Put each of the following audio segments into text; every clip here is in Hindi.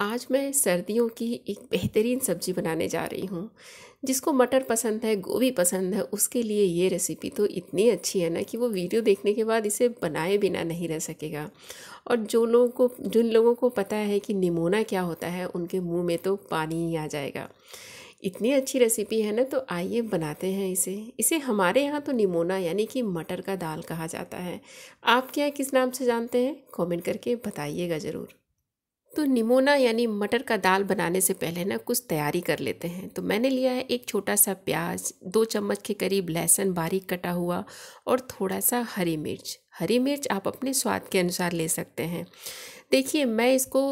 आज मैं सर्दियों की एक बेहतरीन सब्जी बनाने जा रही हूँ जिसको मटर पसंद है गोभी पसंद है उसके लिए ये रेसिपी तो इतनी अच्छी है ना कि वो वीडियो देखने के बाद इसे बनाए बिना नहीं रह सकेगा और जो लोगों को जिन लोगों को पता है कि निमोना क्या होता है उनके मुंह में तो पानी ही आ जाएगा इतनी अच्छी रेसिपी है ना तो आइए बनाते हैं इसे इसे हमारे यहाँ तो निमोना यानी कि मटर का दाल कहा जाता है आप क्या किस नाम से जानते हैं कमेंट करके बताइएगा ज़रूर तो निमोना यानी मटर का दाल बनाने से पहले ना कुछ तैयारी कर लेते हैं तो मैंने लिया है एक छोटा सा प्याज दो चम्मच के करीब लहसुन बारीक कटा हुआ और थोड़ा सा हरी मिर्च हरी मिर्च आप अपने स्वाद के अनुसार ले सकते हैं देखिए मैं इसको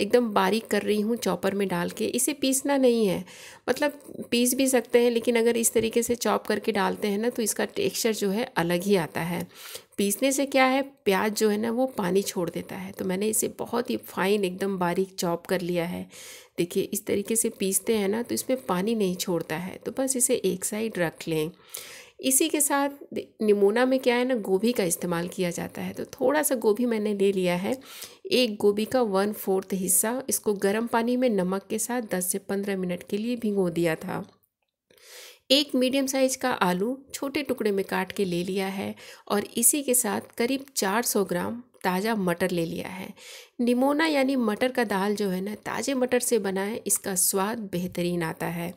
एकदम बारीक कर रही हूँ चॉपर में डाल के इसे पीसना नहीं है मतलब पीस भी सकते हैं लेकिन अगर इस तरीके से चॉप करके डालते हैं ना तो इसका टेक्सचर जो है अलग ही आता है पीसने से क्या है प्याज जो है ना वो पानी छोड़ देता है तो मैंने इसे बहुत ही फाइन एकदम बारीक चॉप कर लिया है देखिए इस तरीके से पीसते हैं ना तो इसमें पानी नहीं छोड़ता है तो बस इसे एक साइड रख लें इसी के साथ निमोना में क्या है ना गोभी का इस्तेमाल किया जाता है तो थोड़ा सा गोभी मैंने ले लिया है एक गोभी का वन फोर्थ हिस्सा इसको गर्म पानी में नमक के साथ दस से पंद्रह मिनट के लिए भिगो दिया था एक मीडियम साइज़ का आलू छोटे टुकड़े में काट के ले लिया है और इसी के साथ करीब 400 ग्राम ताज़ा मटर ले लिया है निमोना यानी मटर का दाल जो है ना ताज़े मटर से बना है इसका स्वाद बेहतरीन आता है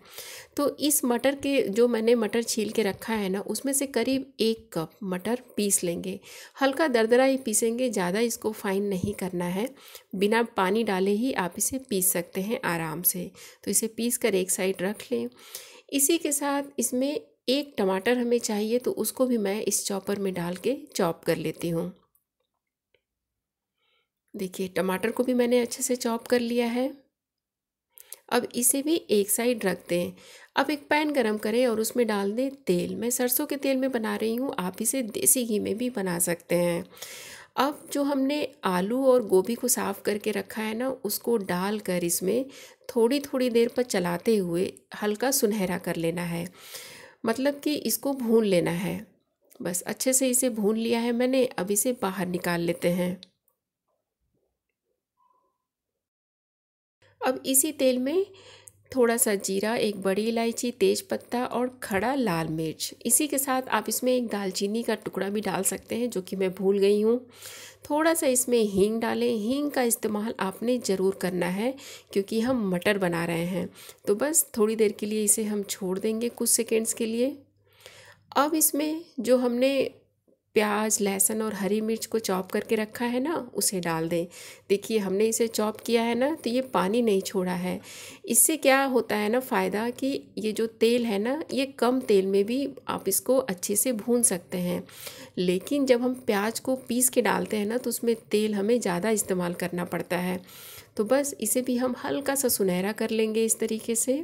तो इस मटर के जो मैंने मटर छील के रखा है ना उसमें से करीब एक कप मटर पीस लेंगे हल्का दरदरा ही पीसेंगे ज़्यादा इसको फाइन नहीं करना है बिना पानी डाले ही आप इसे पीस सकते हैं आराम से तो इसे पीस कर एक साइड रख लें इसी के साथ इसमें एक टमाटर हमें चाहिए तो उसको भी मैं इस चॉपर में डाल के चॉप कर लेती हूँ देखिए टमाटर को भी मैंने अच्छे से चॉप कर लिया है अब इसे भी एक साइड रख दें अब एक पैन गरम करें और उसमें डाल दें तेल मैं सरसों के तेल में बना रही हूँ आप इसे देसी घी में भी बना सकते हैं अब जो हमने आलू और गोभी को साफ़ करके रखा है ना उसको डाल कर इसमें थोड़ी थोड़ी देर पर चलाते हुए हल्का सुनहरा कर लेना है मतलब कि इसको भून लेना है बस अच्छे से इसे भून लिया है मैंने अब इसे बाहर निकाल लेते हैं अब इसी तेल में थोड़ा सा जीरा एक बड़ी इलायची तेज पत्ता और खड़ा लाल मिर्च इसी के साथ आप इसमें एक दालचीनी का टुकड़ा भी डाल सकते हैं जो कि मैं भूल गई हूँ थोड़ा सा इसमें हींग डालें हींग का इस्तेमाल आपने ज़रूर करना है क्योंकि हम मटर बना रहे हैं तो बस थोड़ी देर के लिए इसे हम छोड़ देंगे कुछ सेकेंड्स के लिए अब इसमें जो हमने प्याज लहसुन और हरी मिर्च को चॉप करके रखा है ना उसे डाल दें देखिए हमने इसे चॉप किया है ना तो ये पानी नहीं छोड़ा है इससे क्या होता है ना फ़ायदा कि ये जो तेल है ना ये कम तेल में भी आप इसको अच्छे से भून सकते हैं लेकिन जब हम प्याज को पीस के डालते हैं ना तो उसमें तेल हमें ज़्यादा इस्तेमाल करना पड़ता है तो बस इसे भी हम हल्का सा सुनहरा कर लेंगे इस तरीके से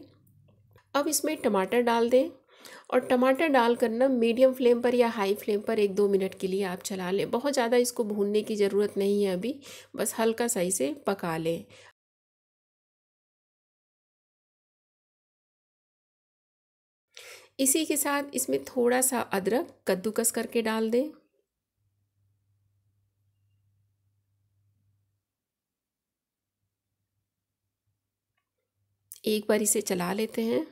अब इसमें टमाटर डाल दें और टमाटर डालकर ना मीडियम फ्लेम पर या हाई फ्लेम पर एक दो मिनट के लिए आप चला लें बहुत ज़्यादा इसको भूनने की ज़रूरत नहीं है अभी बस हल्का सा इसे पका लें इसी के साथ इसमें थोड़ा सा अदरक कद्दूकस करके डाल दें एक बार इसे चला लेते हैं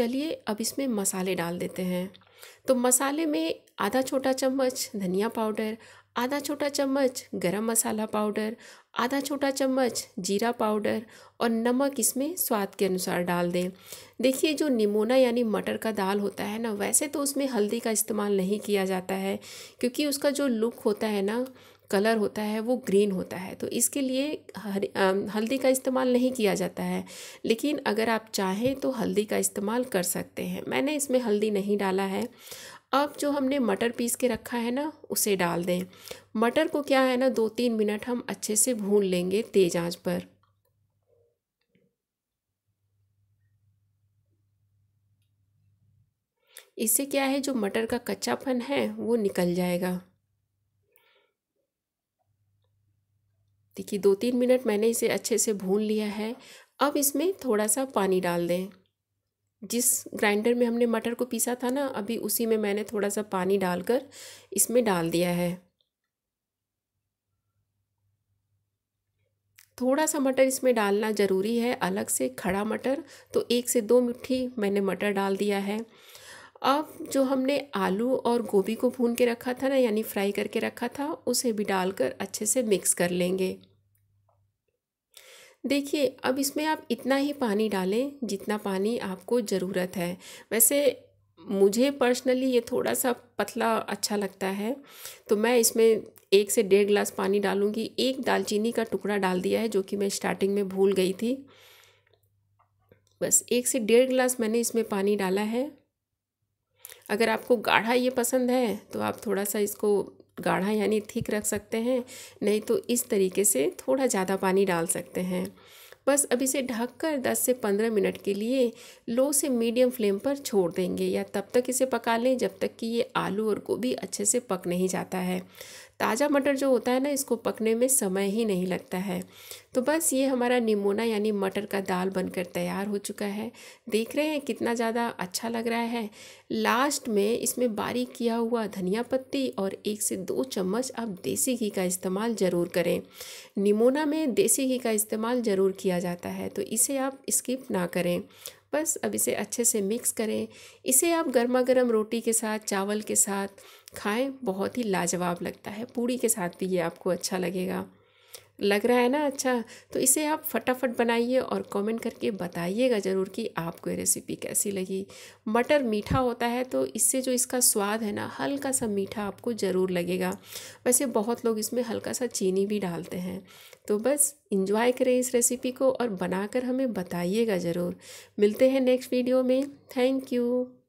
चलिए अब इसमें मसाले डाल देते हैं तो मसाले में आधा छोटा चम्मच धनिया पाउडर आधा छोटा चम्मच गरम मसाला पाउडर आधा छोटा चम्मच जीरा पाउडर और नमक इसमें स्वाद के अनुसार डाल दें देखिए जो निमोना यानी मटर का दाल होता है ना वैसे तो उसमें हल्दी का इस्तेमाल नहीं किया जाता है क्योंकि उसका जो लुक होता है ना कलर होता है वो ग्रीन होता है तो इसके लिए हर हल्दी का इस्तेमाल नहीं किया जाता है लेकिन अगर आप चाहें तो हल्दी का इस्तेमाल कर सकते हैं मैंने इसमें हल्दी नहीं डाला है अब जो हमने मटर पीस के रखा है ना उसे डाल दें मटर को क्या है ना दो तीन मिनट हम अच्छे से भून लेंगे तेज आंच पर इससे क्या है जो मटर का कच्चापन है वो निकल जाएगा देखिए दो तीन मिनट मैंने इसे अच्छे से भून लिया है अब इसमें थोड़ा सा पानी डाल दें जिस ग्राइंडर में हमने मटर को पीसा था ना अभी उसी में मैंने थोड़ा सा पानी डालकर इसमें डाल दिया है थोड़ा सा मटर इसमें डालना ज़रूरी है अलग से खड़ा मटर तो एक से दो मुट्ठी मैंने मटर डाल दिया है अब जो हमने आलू और गोभी को भून के रखा था ना यानी फ्राई करके रखा था उसे भी डालकर अच्छे से मिक्स कर लेंगे देखिए अब इसमें आप इतना ही पानी डालें जितना पानी आपको ज़रूरत है वैसे मुझे पर्सनली ये थोड़ा सा पतला अच्छा लगता है तो मैं इसमें एक से डेढ़ गिलास पानी डालूँगी एक दालचीनी का टुकड़ा डाल दिया है जो कि मैं स्टार्टिंग में भूल गई थी बस एक से डेढ़ गिलास मैंने इसमें पानी डाला है अगर आपको गाढ़ा ये पसंद है तो आप थोड़ा सा इसको गाढ़ा यानी थिक रख सकते हैं नहीं तो इस तरीके से थोड़ा ज़्यादा पानी डाल सकते हैं बस अब इसे ढककर 10 से 15 मिनट के लिए लो से मीडियम फ्लेम पर छोड़ देंगे या तब तक इसे पका लें जब तक कि ये आलू और गोभी अच्छे से पक नहीं जाता है ताज़ा मटर जो होता है ना इसको पकने में समय ही नहीं लगता है तो बस ये हमारा निमोना यानी मटर का दाल बनकर तैयार हो चुका है देख रहे हैं कितना ज़्यादा अच्छा लग रहा है लास्ट में इसमें बारीक किया हुआ धनिया पत्ती और एक से दो चम्मच आप देसी घी का इस्तेमाल ज़रूर करें निमोना में देसी घी का इस्तेमाल ज़रूर किया जाता है तो इसे आप स्किप ना करें बस अब इसे अच्छे से मिक्स करें इसे आप गर्मा गर्म रोटी के साथ चावल के साथ खाएं बहुत ही लाजवाब लगता है पूड़ी के साथ भी ये आपको अच्छा लगेगा लग रहा है ना अच्छा तो इसे आप फटाफट बनाइए और कमेंट करके बताइएगा ज़रूर कि आपको ये रेसिपी कैसी लगी मटर मीठा होता है तो इससे जो इसका स्वाद है ना हल्का सा मीठा आपको ज़रूर लगेगा वैसे बहुत लोग इसमें हल्का सा चीनी भी डालते हैं तो बस इंजॉय करें इस रेसिपी को और बनाकर हमें बताइएगा ज़रूर मिलते हैं नेक्स्ट वीडियो में थैंक यू